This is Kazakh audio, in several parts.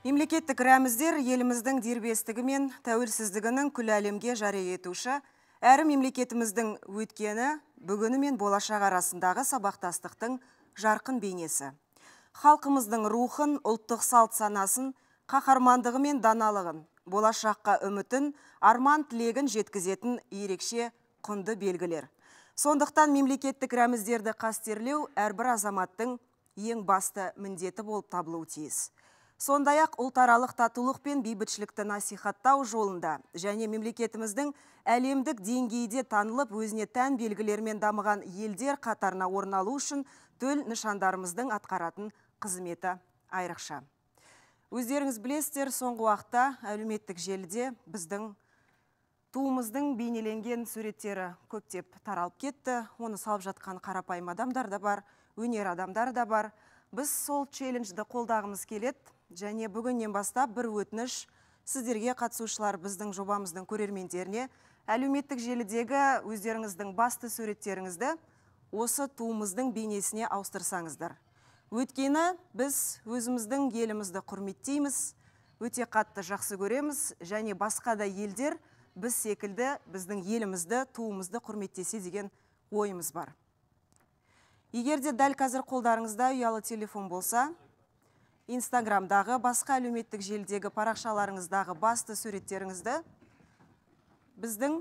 Мемлекеттік рәміздер еліміздің дербестігі мен тәуелсіздігінің күл әлемге жария етуші, әрі мемлекетіміздің өткені, бүгіні мен болашақ арасындағы сабақтастықтың жарқын бейнесі. Халқымыздың рухын, ұлттық салт санасын, қаһармандығы мен даналығын, болашаққа үмітін, арман тілегін жеткізетін ерекше құнды белгілер. Сондықтан мемлекеттік рәміздерді қастерлеу әрбір азаматтың ең басты міндеті болып табылуы тиіс сондай ақ ұлтаралық татулық пен бейбітшілікті насихаттау жолында және мемлекетіміздің әлемдік деңгейде танылып өзіне тән белгілермен дамыған елдер қатарына орналу үшін төл нышандарымыздың атқаратын қызметі айрықша өздеріңіз білесіздер соңғы уақытта әлеуметтік желіде біздің туымыздың бейнеленген суреттері көптеп таралып кетті оны салып жатқан қарапайым адамдар да бар өнер адамдар да бар біз сол челленджді қолдағымыз келеді және бүгіннен бастап бір өтініш сіздерге қатысушылар біздің жобамыздың көрермендеріне әлеуметтік желідегі өздеріңіздің басты суреттеріңізді осы туымыздың бейнесіне ауыстырсаңыздар өйткені біз өзіміздің елімізді құрметтейміз өте қатты жақсы көреміз және басқа да елдер біз секілді біздің елімізді туымызды құрметтесе деген ойымыз бар егер де дәл қазір қолдарыңызда ұялы телефон болса инстаграмдағы басқа әлеуметтік желдегі парақшаларыңыздағы басты суреттеріңізді біздің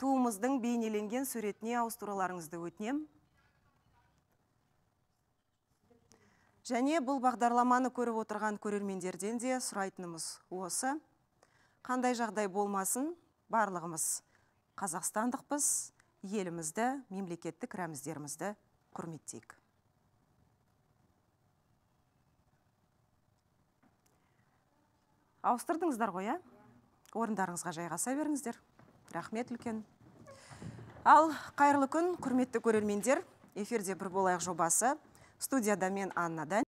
туымыздың бейнеленген суретіне ауыстыруларыңызды өтінем. Және бұл бағдарламаны көріп отырған көрермендерден де сұрайтынымыз осы. Қандай жағдай болмасын, барлығымыз қазақстандықпыз, елімізді, мемлекеттік рәміздерімізді құрметтейік. ауыстырдыңыздар ғой иә орындарыңызға жайғаса беріңіздер рахмет үлкен ал қайырлы күн құрметті көрермендер эфирде бір болайық жобасы студияда мен анна